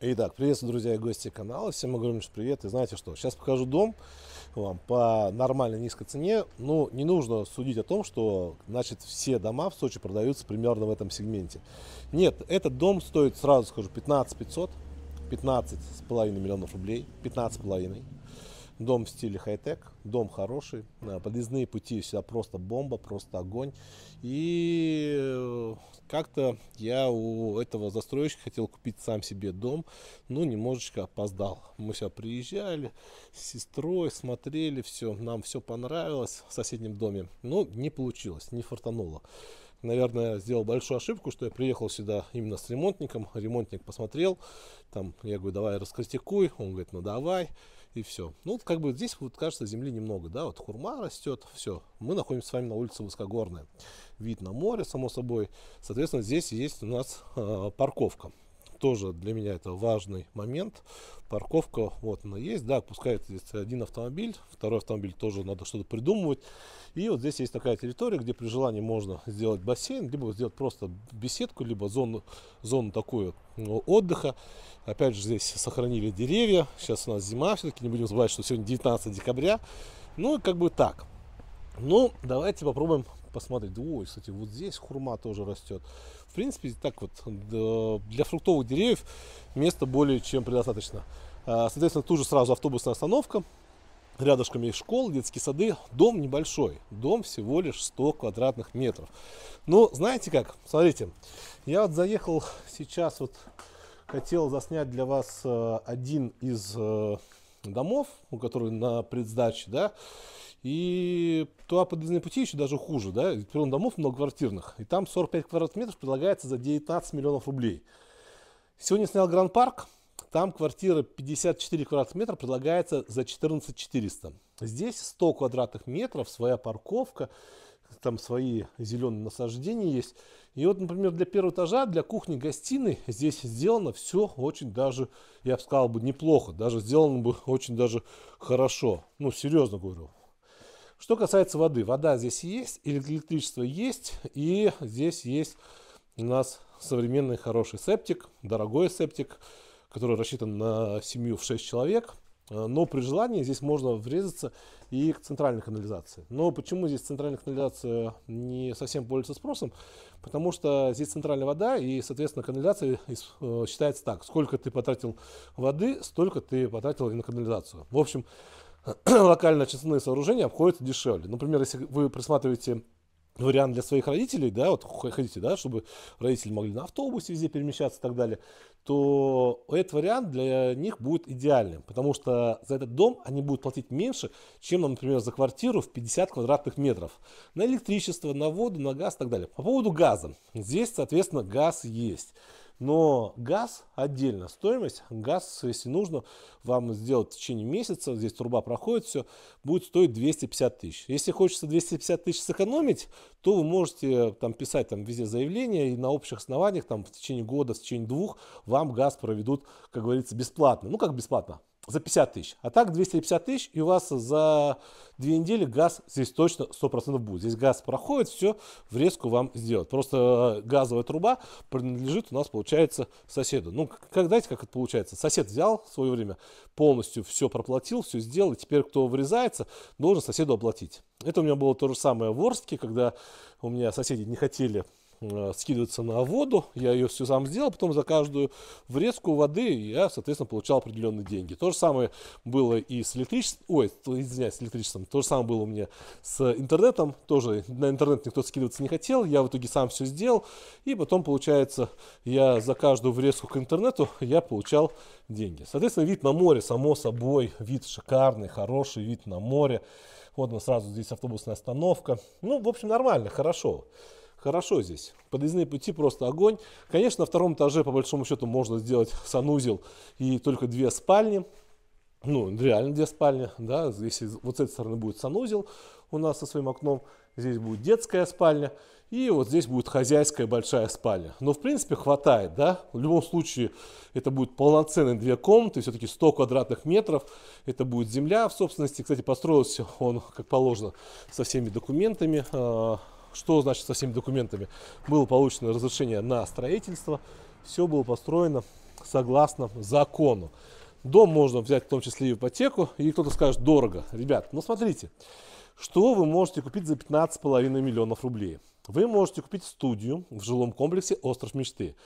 Итак, приветствую, друзья и гости канала. Всем огромнейший привет. И знаете что, сейчас покажу дом вам по нормальной низкой цене. Ну, не нужно судить о том, что, значит, все дома в Сочи продаются примерно в этом сегменте. Нет, этот дом стоит, сразу скажу, 15 500, 15 с половиной миллионов рублей, 15 с половиной. Дом в стиле хай-тек, дом хороший, э, подъездные пути сюда просто бомба, просто огонь. И э, как-то я у этого застройщика хотел купить сам себе дом, но немножечко опоздал. Мы сюда приезжали с сестрой, смотрели все, нам все понравилось в соседнем доме, но не получилось, не фартануло наверное, сделал большую ошибку, что я приехал сюда именно с ремонтником. Ремонтник посмотрел, там, я говорю, давай раскритикуй. Он говорит, ну давай и все. Ну, как бы здесь, вот, кажется, земли немного, да, вот хурма растет, все. Мы находимся с вами на улице Высокогорная. Вид на море, само собой. Соответственно, здесь есть у нас э, парковка тоже для меня это важный момент. Парковка, вот она есть, да, пускай здесь один автомобиль, второй автомобиль тоже надо что-то придумывать. И вот здесь есть такая территория, где при желании можно сделать бассейн, либо сделать просто беседку, либо зону, зону такую ну, отдыха. Опять же, здесь сохранили деревья, сейчас у нас зима, все-таки не будем забывать, что сегодня 19 декабря. Ну, как бы так. Ну, давайте попробуем посмотреть. Ой, кстати, вот здесь хурма тоже растет. В принципе, так вот, для фруктовых деревьев места более чем предостаточно. А, соответственно, тут же сразу автобусная остановка, рядышком есть школы, детские сады, дом небольшой, дом всего лишь 100 квадратных метров. Но знаете как, смотрите, я вот заехал сейчас, вот хотел заснять для вас э, один из э, домов, у которого на предсдаче, да, и туда подъездные пути еще даже хуже, да, перелом домов многоквартирных, и там 45 квадратных метров предлагается за 19 миллионов рублей. Сегодня снял Гранд Парк, там квартира 54 квадратных метра предлагается за 14 400. Здесь 100 квадратных метров, своя парковка, там свои зеленые насаждения есть. И вот, например, для первого этажа, для кухни-гостиной здесь сделано все очень даже, я бы сказал бы, неплохо. Даже сделано бы очень даже хорошо. Ну, серьезно говорю, что касается воды, вода здесь есть, электричество есть, и здесь есть у нас современный хороший септик, дорогой септик, который рассчитан на семью в 6 человек. А, но при желании здесь можно врезаться и к центральной канализации. Но почему здесь центральная канализация не совсем пользуется спросом? Потому что здесь центральная вода и, соответственно, канализация э, считается так. Сколько ты потратил воды, столько ты потратил и на канализацию. В общем, локально очистные сооружения обходятся дешевле. Например, если вы присматриваете вариант для своих родителей, да, вот хотите, да, чтобы родители могли на автобусе везде перемещаться и так далее, то этот вариант для них будет идеальным, потому что за этот дом они будут платить меньше, чем, например, за квартиру в 50 квадратных метров. На электричество, на воду, на газ и так далее. По поводу газа. Здесь, соответственно, газ есть. Но газ отдельно, стоимость, газ, если нужно, вам сделать в течение месяца, здесь труба проходит, все, будет стоить 250 тысяч. Если хочется 250 тысяч сэкономить, то вы можете э, там писать там везде заявление и на общих основаниях там в течение года, в течение двух вам газ проведут, как говорится, бесплатно. Ну как бесплатно? за 50 тысяч. А так 250 тысяч, и у вас за две недели газ здесь точно 100% будет. Здесь газ проходит, все врезку вам сделают. Просто э, газовая труба принадлежит у нас, получается, соседу. Ну, как, знаете, как это получается? Сосед взял в свое время, полностью все проплатил, все сделал, и теперь кто врезается, должен соседу оплатить. Это у меня было то же самое в Орске, когда у меня соседи не хотели Э, скидываться на воду, я ее все сам сделал, потом за каждую врезку воды я, соответственно, получал определенные деньги. То же самое было и с электричеством, ой, извиняюсь, с электричеством, то же самое было у меня с интернетом, тоже на интернет никто скидываться не хотел, я в итоге сам все сделал, и потом, получается, я за каждую врезку к интернету я получал деньги. Соответственно, вид на море, само собой, вид шикарный, хороший вид на море, вот он сразу здесь автобусная остановка, ну, в общем, нормально, Хорошо хорошо здесь. Подъездные пути просто огонь. Конечно, на втором этаже, по большому счету, можно сделать санузел и только две спальни. Ну, реально две спальни, да, здесь вот с этой стороны будет санузел у нас со своим окном, здесь будет детская спальня, и вот здесь будет хозяйская большая спальня. Но, в принципе, хватает, да, в любом случае это будет полноценные две комнаты, все-таки 100 квадратных метров, это будет земля в собственности. Кстати, построился он, как положено, со всеми документами, а, что значит со всеми документами? Было получено разрешение на строительство, все было построено согласно закону. Дом можно взять в том числе и ипотеку, и кто-то скажет дорого. Ребят, ну смотрите, что вы можете купить за 15,5 миллионов рублей? Вы можете купить студию в жилом комплексе «Остров мечты».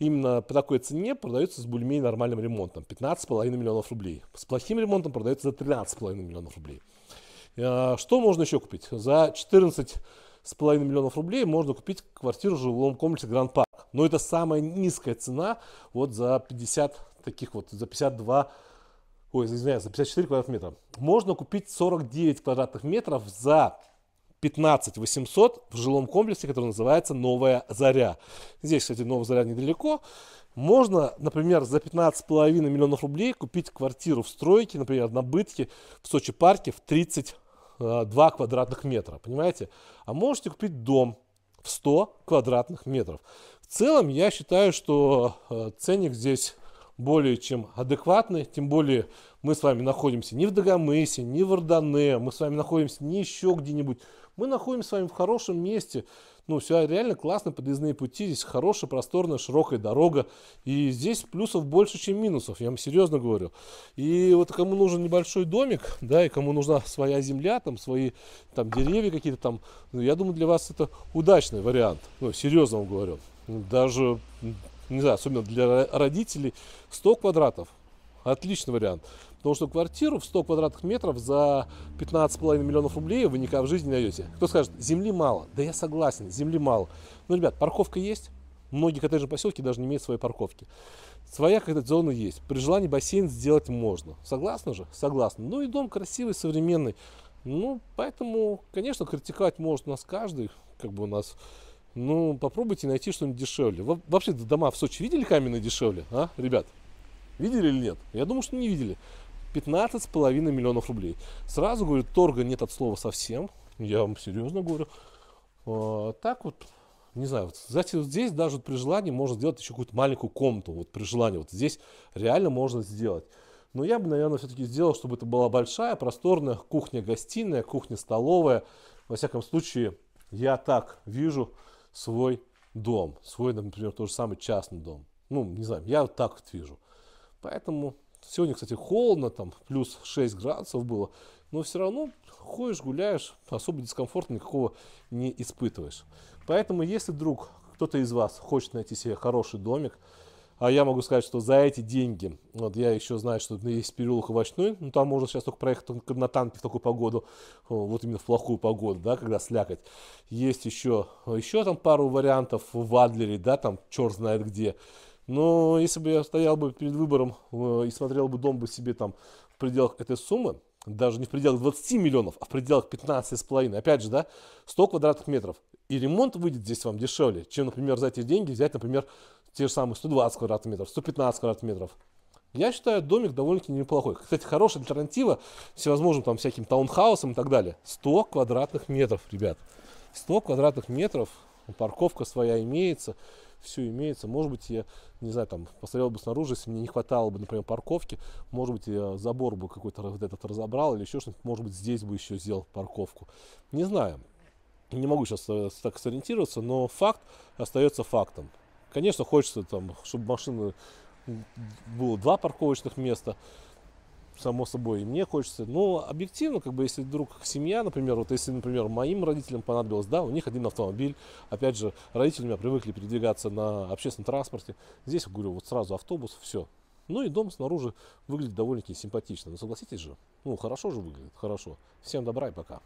Именно по такой цене продается с более нормальным ремонтом. 15,5 миллионов рублей. С плохим ремонтом продается за 13,5 миллионов рублей. А что можно еще купить? За 14 с половиной миллионов рублей можно купить квартиру в жилом комплексе Гранд Парк. Но это самая низкая цена вот за 50 таких вот, за 52 ой, извиняюсь, за 54 квадратных метра. Можно купить 49 квадратных метров за 15 800 в жилом комплексе, который называется «Новая Заря». Здесь, кстати, «Новая Заря» недалеко. Можно, например, за 15,5 миллионов рублей купить квартиру в стройке, например, на Бытке в Сочи-парке в 30 2 э, квадратных метра, понимаете? А можете купить дом в 100 квадратных метров. В целом я считаю, что э, ценник здесь более чем адекватный, тем более мы с вами находимся не в Дагомысе, не в Ордане, мы с вами находимся не еще где-нибудь, мы находимся с вами в хорошем месте. Ну, все реально классно, подъездные пути, здесь хорошая, просторная, широкая дорога. И здесь плюсов больше, чем минусов, я вам серьезно говорю. И вот кому нужен небольшой домик, да, и кому нужна своя земля, там, свои там деревья какие-то там, ну, я думаю, для вас это удачный вариант. Ну, серьезно вам говорю. Даже, не знаю, особенно для родителей, 100 квадратов. Отличный вариант. Потому что квартиру в 100 квадратных метров за 15,5 миллионов рублей вы никогда в жизни не найдете. Кто скажет, земли мало. Да я согласен, земли мало. Но, ну, ребят, парковка есть. Многие коттеджные поселки даже не имеют своей парковки. Своя какая-то зона есть. При желании бассейн сделать можно. Согласны же? Согласны. Ну и дом красивый, современный. Ну, поэтому, конечно, критиковать может нас каждый, как бы у нас. Ну, попробуйте найти что-нибудь дешевле. Во вообще дома в Сочи видели каменные дешевле, а, ребят? Видели или нет? Я думаю, что не видели. 15,5 миллионов рублей. Сразу говорю, торга нет от слова совсем. Я вам серьезно говорю. А, так вот, не знаю, вот, знаете, вот здесь даже при желании можно сделать еще какую-то маленькую комнату, вот при желании, вот здесь реально можно сделать. Но я бы, наверное, все-таки сделал, чтобы это была большая, просторная кухня-гостиная, кухня-столовая. Во всяком случае, я так вижу свой дом, свой, например, тот же самый частный дом. Ну, не знаю, я вот так вот вижу. Поэтому Сегодня, кстати, холодно, там плюс 6 градусов было, но все равно ходишь, гуляешь, особо дискомфорта никакого не испытываешь. Поэтому, если вдруг кто-то из вас хочет найти себе хороший домик, а я могу сказать, что за эти деньги, вот я еще знаю, что есть переулок овощной, ну там можно сейчас только проехать на танке в такую погоду, вот именно в плохую погоду, да, когда слякоть. Есть еще, еще там пару вариантов в Адлере, да, там черт знает где. Но если бы я стоял бы перед выбором э, и смотрел бы дом бы себе там в пределах этой суммы, даже не в пределах 20 миллионов, а в пределах 15,5, опять же, да, 100 квадратных метров. И ремонт выйдет здесь вам дешевле, чем, например, за эти деньги взять, например, те же самые 120 квадратных метров, 115 квадратных метров. Я считаю, домик довольно-таки неплохой. Кстати, хорошая альтернатива всевозможным там всяким таунхаусам и так далее. 100 квадратных метров, ребят. 100 квадратных метров, парковка своя имеется все имеется. Может быть, я, не знаю, там, посмотрел бы снаружи, если мне не хватало бы, например, парковки, может быть, я забор бы какой-то вот этот разобрал или еще что-нибудь, может быть, здесь бы еще сделал парковку. Не знаю, не могу сейчас э, так сориентироваться, но факт остается фактом. Конечно, хочется, там, чтобы машины было два парковочных места, само собой, и мне хочется. Но объективно, как бы, если вдруг семья, например, вот если, например, моим родителям понадобилось, да, у них один автомобиль, опять же, родители у меня привыкли передвигаться на общественном транспорте, здесь, говорю, вот сразу автобус, все. Ну и дом снаружи выглядит довольно-таки симпатично, но ну, согласитесь же, ну хорошо же выглядит, хорошо. Всем добра и пока.